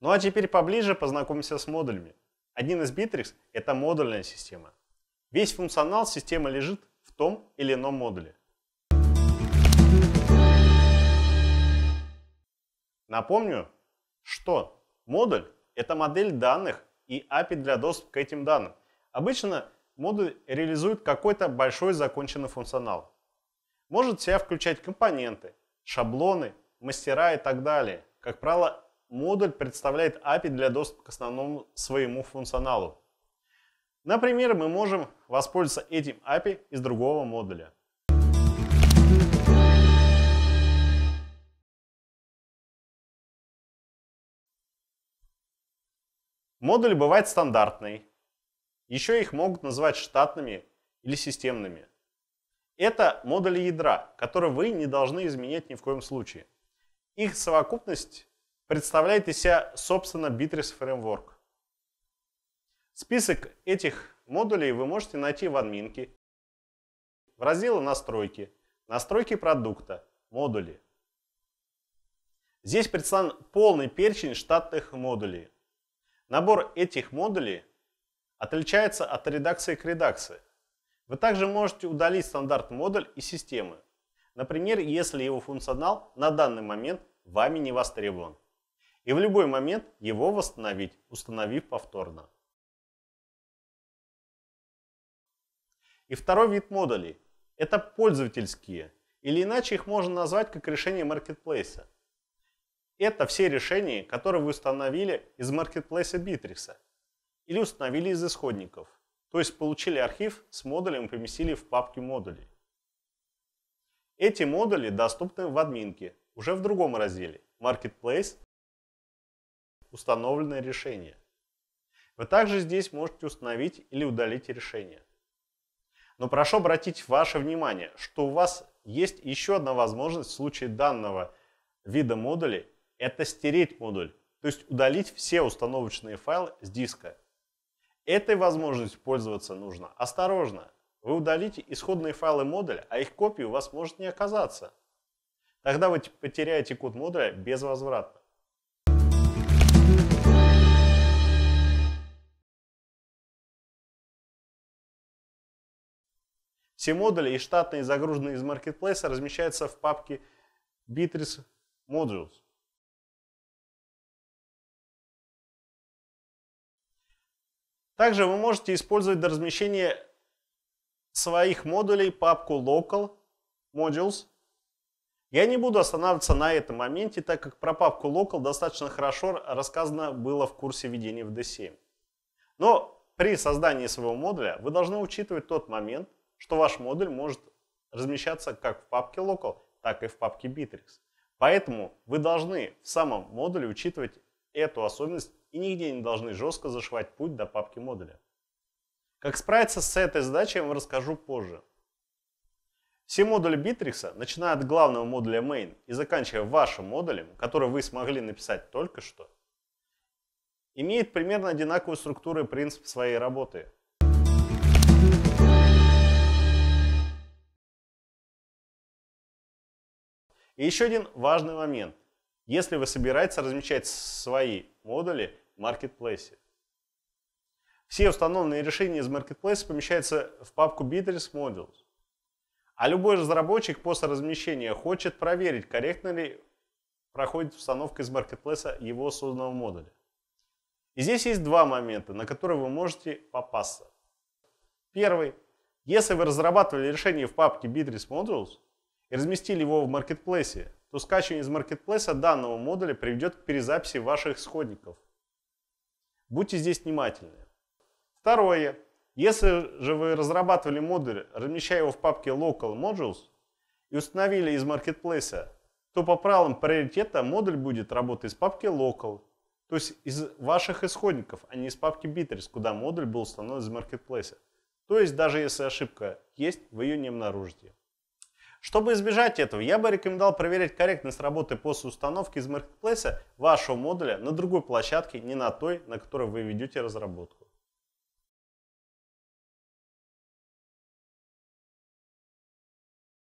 Ну а теперь поближе познакомимся с модулями. Один из битрикс – это модульная система. Весь функционал системы лежит в том или ином модуле. Напомню, что модуль – это модель данных и API для доступа к этим данным. Обычно модуль реализует какой-то большой законченный функционал. Может в себя включать компоненты, шаблоны, мастера и так далее. Как правило, модуль представляет API для доступа к основному своему функционалу. Например, мы можем воспользоваться этим API из другого модуля. Модули бывают стандартные, еще их могут называть штатными или системными. Это модули ядра, которые вы не должны изменять ни в коем случае. Их совокупность представляет из себя, собственно, bitrix Framework. Список этих модулей вы можете найти в админке, в разделе «Настройки», «Настройки продукта», «Модули». Здесь представлен полный перечень штатных модулей. Набор этих модулей отличается от редакции к редакции. Вы также можете удалить стандартный модуль из системы, например, если его функционал на данный момент вами не востребован и в любой момент его восстановить, установив повторно. И второй вид модулей – это пользовательские, или иначе их можно назвать как решения маркетплейса. Это все решения, которые вы установили из маркетплейса Битрикса или установили из исходников, то есть получили архив с модулем и поместили в папки модулей. Эти модули доступны в админке, уже в другом разделе – Marketplace установленное решение. Вы также здесь можете установить или удалить решение. Но прошу обратить ваше внимание, что у вас есть еще одна возможность в случае данного вида модуля – это стереть модуль, то есть удалить все установочные файлы с диска. Этой возможностью пользоваться нужно осторожно. Вы удалите исходные файлы модуля, а их копии у вас может не оказаться. Тогда вы потеряете код модуля безвозвратно. Все модули и штатные, загруженные из маркетплейса, размещаются в папке Bittrex Modules. Также вы можете использовать для размещения своих модулей папку Local Modules. Я не буду останавливаться на этом моменте, так как про папку Local достаточно хорошо рассказано было в курсе введения в D7. Но при создании своего модуля вы должны учитывать тот момент, что ваш модуль может размещаться как в папке local, так и в папке bitrix. Поэтому вы должны в самом модуле учитывать эту особенность и нигде не должны жестко зашивать путь до папки модуля. Как справиться с этой задачей я вам расскажу позже. Все модули битрикса, начиная от главного модуля main и заканчивая вашим модулем, который вы смогли написать только что, имеют примерно одинаковую структуру и принцип своей работы – И еще один важный момент. Если вы собираетесь размещать свои модули в маркетплейсе, все установленные решения из Marketplace помещаются в папку Bittrex Modules. А любой разработчик после размещения хочет проверить, корректно ли проходит установка из Marketplace его созданного модуля. И здесь есть два момента, на которые вы можете попасться. Первый. Если вы разрабатывали решение в папке Bittrex Modules, и разместили его в маркетплейсе, то скачивание из маркетплейса данного модуля приведет к перезаписи ваших исходников. Будьте здесь внимательны. Второе. Если же вы разрабатывали модуль, размещая его в папке Local Modules и установили из маркетплейса, то по правилам приоритета модуль будет работать из папки Local, то есть из ваших исходников, а не из папки Bittrex, куда модуль был установлен из маркетплейса. То есть даже если ошибка есть, вы ее не обнаружите. Чтобы избежать этого, я бы рекомендовал проверить корректность работы после установки из Marketplace вашего модуля на другой площадке, не на той, на которой вы ведете разработку.